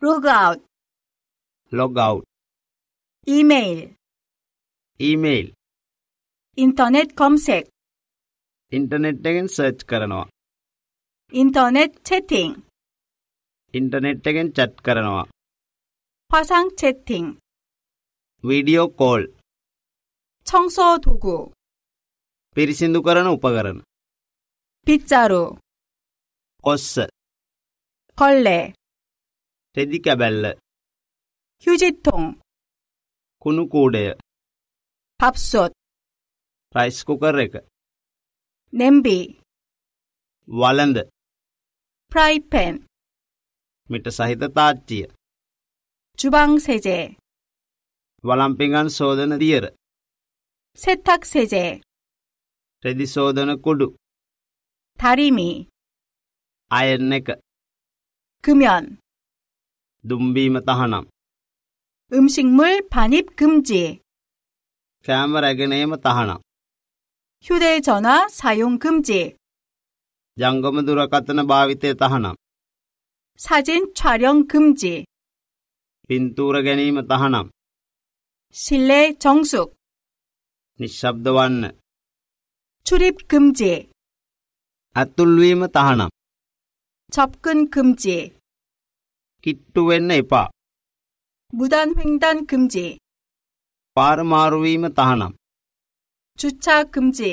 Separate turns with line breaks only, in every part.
로그아웃 로그아웃 이메일 이메일 인터넷 검색
인터넷 එකෙන් සර්ච් කරනවා
인터넷 채팅
인터넷 එකෙන් chat කරනවා
화상 채팅
비디오 콜
청소 도구
පිරිසිදු කරන උපකරණ 빗자루 කොස්ස 걸레 රෙදි කැබැල්ල
휴지통
කුණු කූඩය 밥솥 රයිස් කුකර් එක 냄비 වළඳ
프라이팬
මිට සහිත තාච්චිය
주방 세제
වළම්පිඟන් සෝදන දියර
세탁 세제
රෙදි සෝදන කුඩු 다리미 අයර්න එක 금연 눈비마 따하남
음식물 반입 금지
카메라게네마 따하남
휴대전화 사용 금지
양검 두라카트나 바위테 따하남
사진 촬영 금지
빈투라 게네마 따하남
실내 정숙
니ි ශ ් ශ
출입 금지
아 ත 루이ු따하 ව
접근 금지
කිට්ටු වෙන්න එපා.
무단 횡단 금지.
පාරමාරු වීම තහනම්. 주차 금지.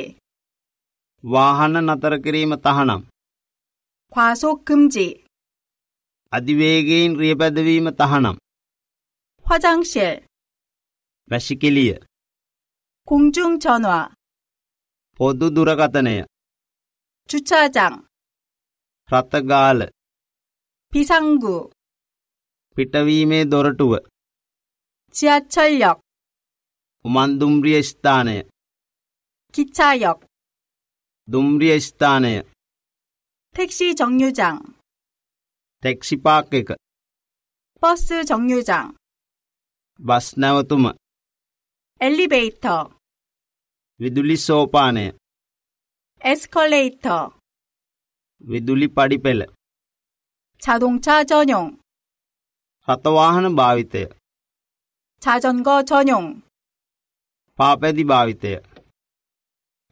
වාහන නතර කිරීම තහනම්. 과속 금지. අධිවේගයෙන් රියපැදවීම තහනම්.
화장실.
වැසිකිළිය.
공중 전화.
පොදු දුරකථනය.
주차장.
රථගාල.
비상구.
පිටවීමේ දොරටුව 지하철역 උමන්දුම්රිය ස්ථානය 기차역 දුම්රිය ස්ථානය
택시 정류장
택시 පාක් එක
버스 정류장
බස් නැවතුම
엘리베이터
විදුලි සෝපානය
에스컬레이터
විදුලි පඩිපෙළ
자동차 전용
රථවාහන භාවිතය
자전거 전용
පාපැදි භාවිතය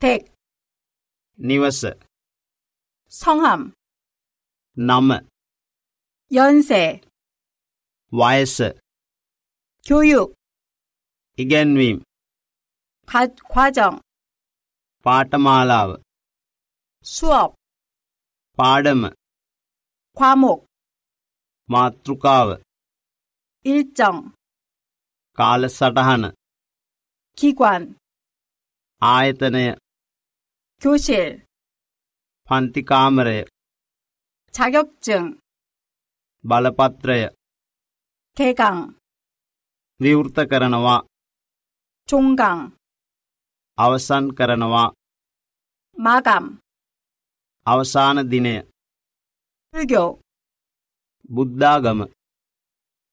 ටෙක් නිවස 성함 නම 연세 වයස 교육 ඉගැන්වීම 가, 과정 පාඨමාලාව 수업 පාඩම 과목 මාතෘකාව 일정 කාල සටහන 기관 ආයතනය 교실 පන්ති කාමරය
자격증
බලපත්‍රය 개강 විවෘත කරනවා 종강 අවසන් කරනවා 마감 අවසාන දිනය 불교 බුද්ධාගම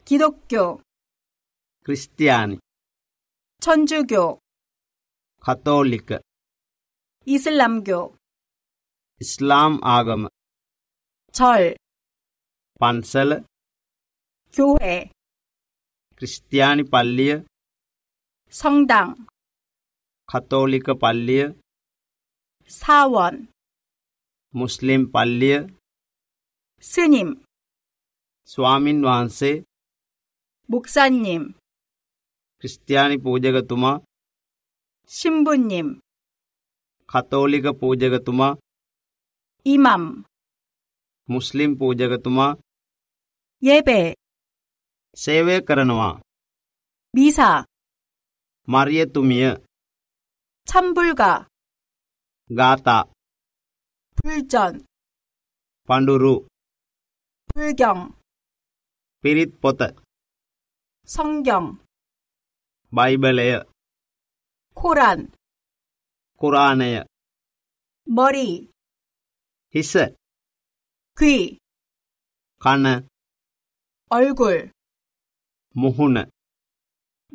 기독교 크리스티아니 천주교 카톨릭
이슬람교
이슬람 아금 절 반셀 교회 크리스티아니 빨리에
성당
카톨릭 빨리에
사원
ම 슬림් ල ි빨 ල 스님 스와민 ා ම
목사님
크리스티아니 보제가투마
신부님
카톨릭 가 보제가투마 이맘 ම 슬림보 ල ි ම ් ප 예배 세ේ ව ය 노 ර 미사 마리에투미ය
참불가 가타 불전
반두루
불경
피릿 포터
성경
바이블에요 코란 코란에요
머리 히스 귀 가나 얼굴 무후나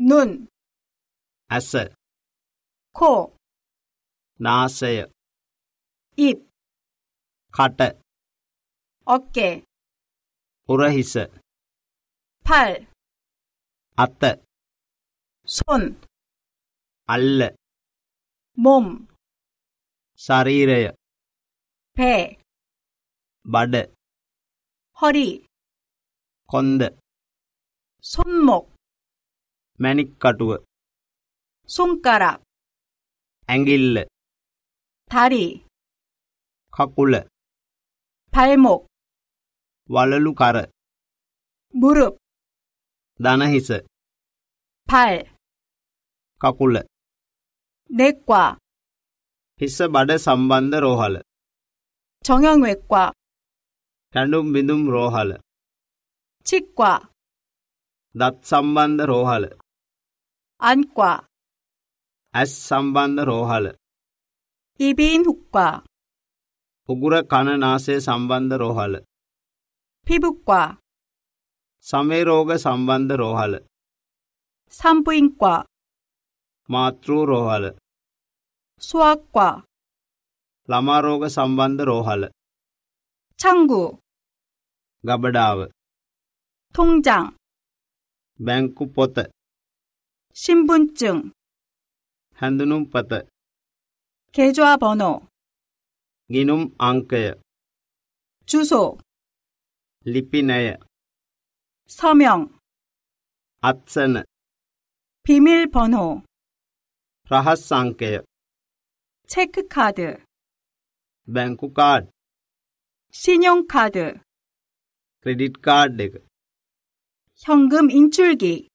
눈 ඇස 코나ා
ස ය 입 කට
어깨
우라히스 팔 අත 손 අල්ල 몸 ශරීරය 배 බඩ 허리 කොන්ද 손목 මැණික් කටුව
손가락 ඇඟිල්ල 다리
කකුල 발목 වලලු කර 무릎 දනහිස පල් කකුල නෙක්වා හිස්ස බඩ සම්බන්ධ රෝහල
정형외과
කැඩුම් බිඳුම් රෝහල 치과 දත් සම්බන්ධ රෝහල 안과 ඇස් සම්බන්ධ රෝහල 이비인후과 උගුර කණ නාසය සම්බන්ධ රෝහල 피부과 සමේරෝග සම්බන්ධ රෝහල 산부인과 මාතෘ රෝහල 수학과 ළමා රෝග සම්බන්ධ රෝහල 창구 ගබඩාව 통장 බැංකු පොත 신분증 හැඳුනුම්පත 계좌 번호 ගිනුම් අංකය 주소 ලිපි ණය 서명 앞세는 비밀번호 라하스 상께
체크카드
뱅크 카드 신용카드 크레딧 카드 현금 인출기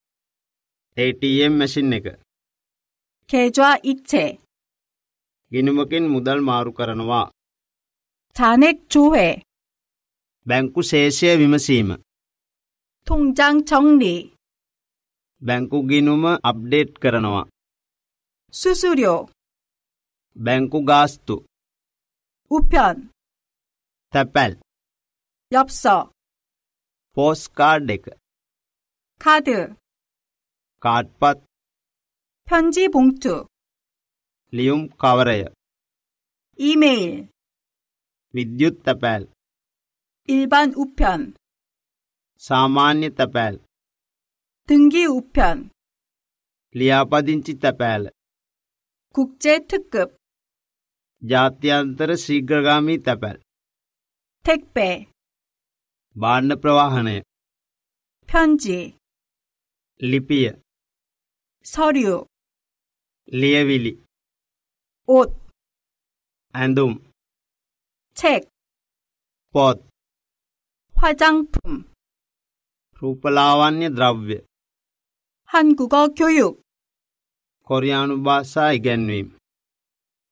ATM ම 신 ෂ ි
계좌 이체
기ි ණ ු ම ක 마루 카 ම 노와
잔액 조회
뱅ැ세 ක ු ශේෂය ව ි
통장 정리
බැංකු ගිණුම අප්ඩේට් කරනවා 수수료 බැංකු ගාස්තු 우편 තැපැල් 엽서 පෝස් කාඩ් එක 카드 කාඩ්පත්
편지 봉투
ලියුම් කවරය 이메일 විද්‍යුත් තැපැල්
일반 우편
사마ન્ય 따팔
등기 우편
리아파딘치 따팔 국제 특급 자티안터 시그가미 따팔 택배 바න්න ප්‍රවාහණය 편지 ලිපිය 서류 ලියවිලි 옷 ඇඳුම් 책 පොත්
화장품
රූපලාවන්‍ය ද්‍රව්‍ය 한국어 교육 කොරියානු භාෂා ඉගැන්වීම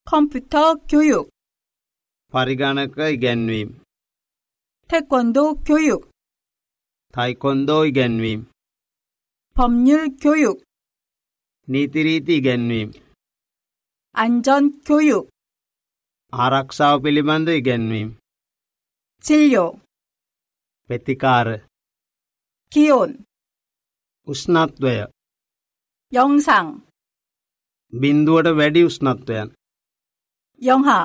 컴퓨터 교육 පරිගණක ඉගැන්වීම 태권도 교육 타이콘도 ඉගැන්වීම 법률 교육 නීති රීති ඉගැන්වීම
안전 교육
ආරක්ෂාව පිළිබඳ ඉගැන්වීම 진료 ප්‍රතිකාර 기온 උෂ්ණත්වය 영상 බිඳුවට වැඩි උෂ්ණත්වයන් 영하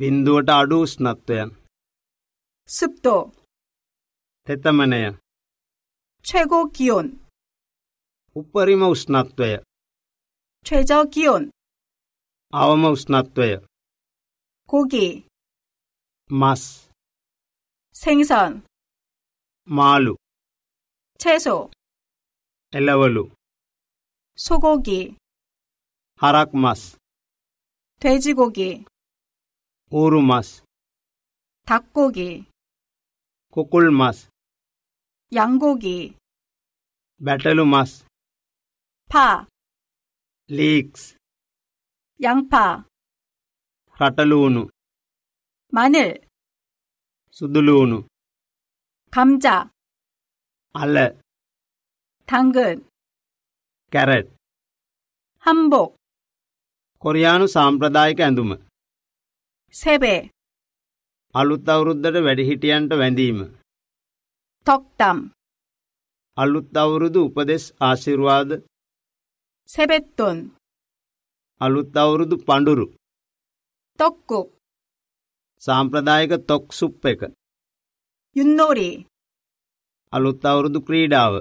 බිඳුවට අඩු උෂ්ණත්වයන් 습도 තෙතමනය 최고 기온 උපරිම උෂ්ණත්වය
최저 기온
අවම උෂ්ණත්වය 고기 මස් 생선 මාළු 채소 엘라월루
소고기
하락마스
돼지고기
오르마스
닭고기
코꿀마스
양고기
베텔루마스 파 릭스
양파
라탈루누 마늘 수들루누 감자 알레 당근 කැරට් හම්බෝ කොරියානු සාම්ප්‍රදායික ඇඳුම සෙබේ අලුත් අවුරුද්දට වැඩිහිටියන්ට වැඳීම තොක්තම් අලුත් අවුරුදු උපදෙස් ආශිර්වාද
සෙබෙත්තුන්
අලුත් අවුරුදු පඳුරු තොක්කු සාම්ප්‍රදායික තොක් සුප් එක යුන්නෝරේ අලුත් අවුරුදු ක්‍රීඩාව